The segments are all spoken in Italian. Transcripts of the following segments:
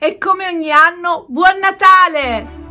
e come ogni anno buon Natale!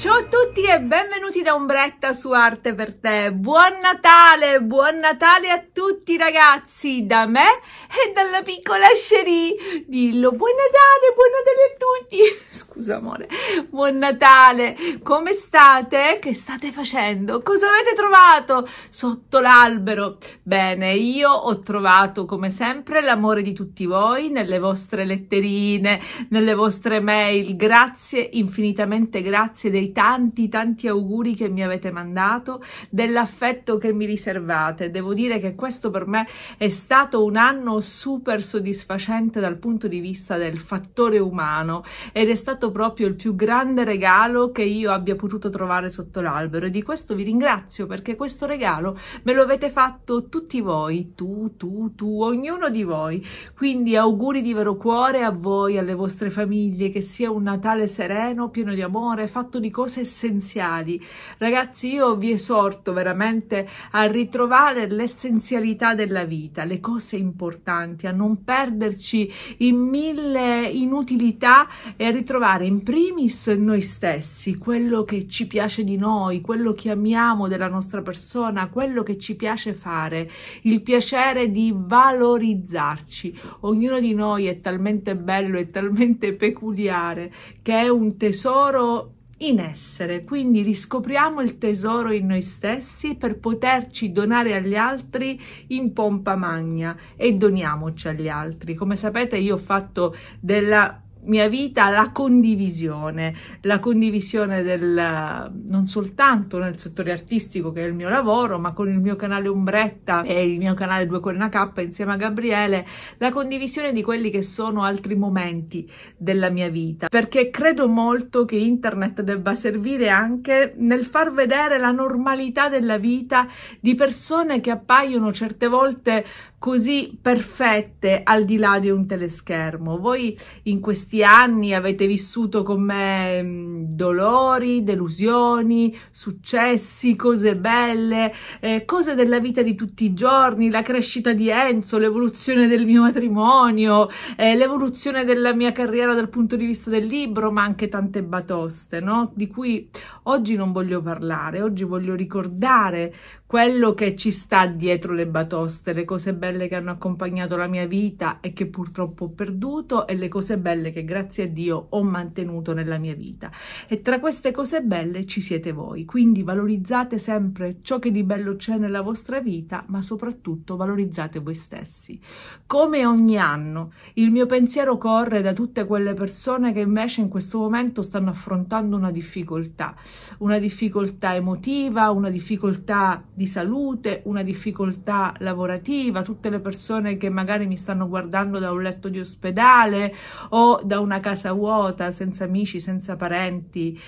Ciao a tutti e benvenuti da Ombretta su Arte per te. Buon Natale, buon Natale a tutti ragazzi, da me e dalla piccola Cherie. Dillo, buon Natale, buon Natale a tutti. Scusa amore, buon Natale. Come state? Che state facendo? Cosa avete trovato sotto l'albero? Bene, io ho trovato come sempre l'amore di tutti voi nelle vostre letterine, nelle vostre mail. Grazie, infinitamente grazie dei dei tanti, tanti auguri che mi avete mandato, dell'affetto che mi riservate. Devo dire che questo per me è stato un anno super soddisfacente dal punto di vista del fattore umano ed è stato proprio il più grande regalo che io abbia potuto trovare sotto l'albero e di questo vi ringrazio perché questo regalo me lo avete fatto tutti voi, tu, tu, tu, ognuno di voi. Quindi auguri di vero cuore a voi, alle vostre famiglie, che sia un Natale sereno, pieno di amore, fatto di cose essenziali. Ragazzi, io vi esorto veramente a ritrovare l'essenzialità della vita, le cose importanti, a non perderci in mille inutilità e a ritrovare in primis noi stessi, quello che ci piace di noi, quello che amiamo della nostra persona, quello che ci piace fare, il piacere di valorizzarci. Ognuno di noi è talmente bello e talmente peculiare che è un tesoro in essere, quindi riscopriamo il tesoro in noi stessi per poterci donare agli altri in pompa magna e doniamoci agli altri. Come sapete io ho fatto della mia vita la condivisione, la condivisione del, non soltanto nel settore artistico che è il mio lavoro, ma con il mio canale Umbretta e il mio canale Due con K insieme a Gabriele, la condivisione di quelli che sono altri momenti della mia vita, perché credo molto che internet debba servire anche nel far vedere la normalità della vita di persone che appaiono certe volte così perfette al di là di un teleschermo. Voi in questi questi anni avete vissuto con me mm, dolori, delusioni, successi, cose belle, eh, cose della vita di tutti i giorni, la crescita di Enzo, l'evoluzione del mio matrimonio, eh, l'evoluzione della mia carriera dal punto di vista del libro, ma anche tante batoste, no? Di cui oggi non voglio parlare, oggi voglio ricordare quello che ci sta dietro le batoste, le cose belle che hanno accompagnato la mia vita e che purtroppo ho perduto e le cose belle che che grazie a Dio ho mantenuto nella mia vita. E tra queste cose belle ci siete voi, quindi valorizzate sempre ciò che di bello c'è nella vostra vita, ma soprattutto valorizzate voi stessi. Come ogni anno, il mio pensiero corre da tutte quelle persone che invece in questo momento stanno affrontando una difficoltà, una difficoltà emotiva, una difficoltà di salute, una difficoltà lavorativa, tutte le persone che magari mi stanno guardando da un letto di ospedale o da una casa vuota, senza amici, senza parenti.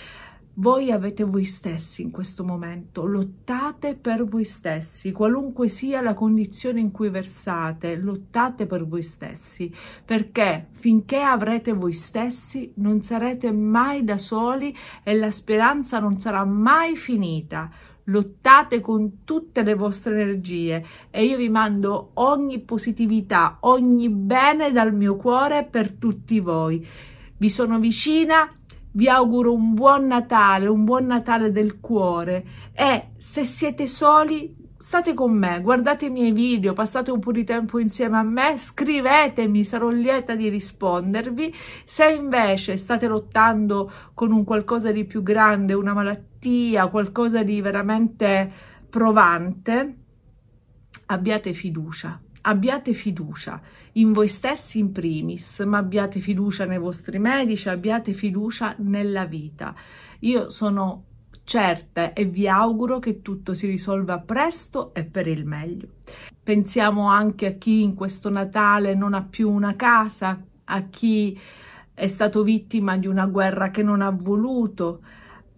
Voi avete voi stessi in questo momento, lottate per voi stessi, qualunque sia la condizione in cui versate, lottate per voi stessi, perché finché avrete voi stessi non sarete mai da soli e la speranza non sarà mai finita lottate con tutte le vostre energie e io vi mando ogni positività, ogni bene dal mio cuore per tutti voi. Vi sono vicina, vi auguro un buon Natale, un buon Natale del cuore e se siete soli state con me, guardate i miei video, passate un po' di tempo insieme a me, scrivetemi, sarò lieta di rispondervi. Se invece state lottando con un qualcosa di più grande, una malattia, malattia, qualcosa di veramente provante, abbiate fiducia. Abbiate fiducia in voi stessi in primis, ma abbiate fiducia nei vostri medici, abbiate fiducia nella vita. Io sono certa e vi auguro che tutto si risolva presto e per il meglio. Pensiamo anche a chi in questo Natale non ha più una casa, a chi è stato vittima di una guerra che non ha voluto,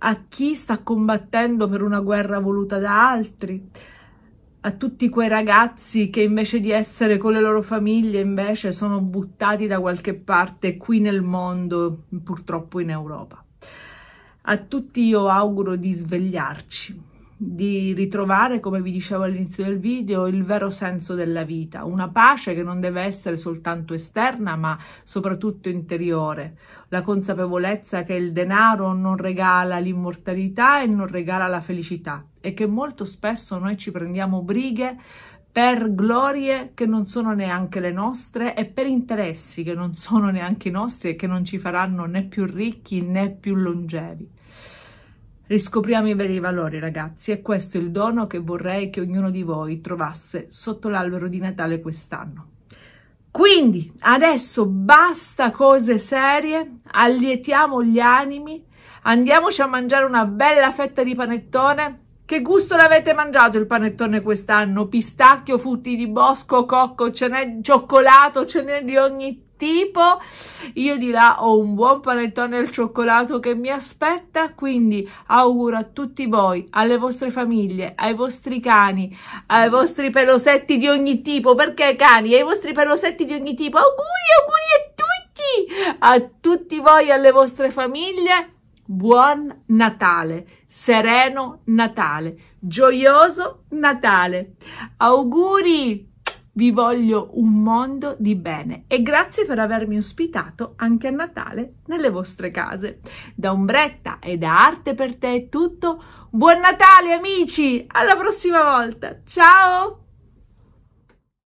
a chi sta combattendo per una guerra voluta da altri, a tutti quei ragazzi che invece di essere con le loro famiglie invece sono buttati da qualche parte qui nel mondo, purtroppo in Europa. A tutti io auguro di svegliarci di ritrovare, come vi dicevo all'inizio del video, il vero senso della vita, una pace che non deve essere soltanto esterna ma soprattutto interiore, la consapevolezza che il denaro non regala l'immortalità e non regala la felicità e che molto spesso noi ci prendiamo brighe per glorie che non sono neanche le nostre e per interessi che non sono neanche i nostri e che non ci faranno né più ricchi né più longevi. Riscopriamo i veri valori, ragazzi, e questo è il dono che vorrei che ognuno di voi trovasse sotto l'albero di Natale quest'anno. Quindi adesso basta cose serie, allietiamo gli animi, andiamoci a mangiare una bella fetta di panettone. Che gusto l'avete mangiato il panettone quest'anno? Pistacchio, frutti di bosco, cocco, ce n'è cioccolato, ce n'è di ogni tipo io di là ho un buon panettone al cioccolato che mi aspetta quindi auguro a tutti voi alle vostre famiglie ai vostri cani ai vostri pelosetti di ogni tipo perché cani ai vostri pelosetti di ogni tipo auguri auguri a tutti a tutti voi alle vostre famiglie buon Natale sereno Natale gioioso Natale auguri vi voglio un mondo di bene e grazie per avermi ospitato anche a Natale nelle vostre case. Da Ombretta e da Arte per te è tutto. Buon Natale amici, alla prossima volta. Ciao!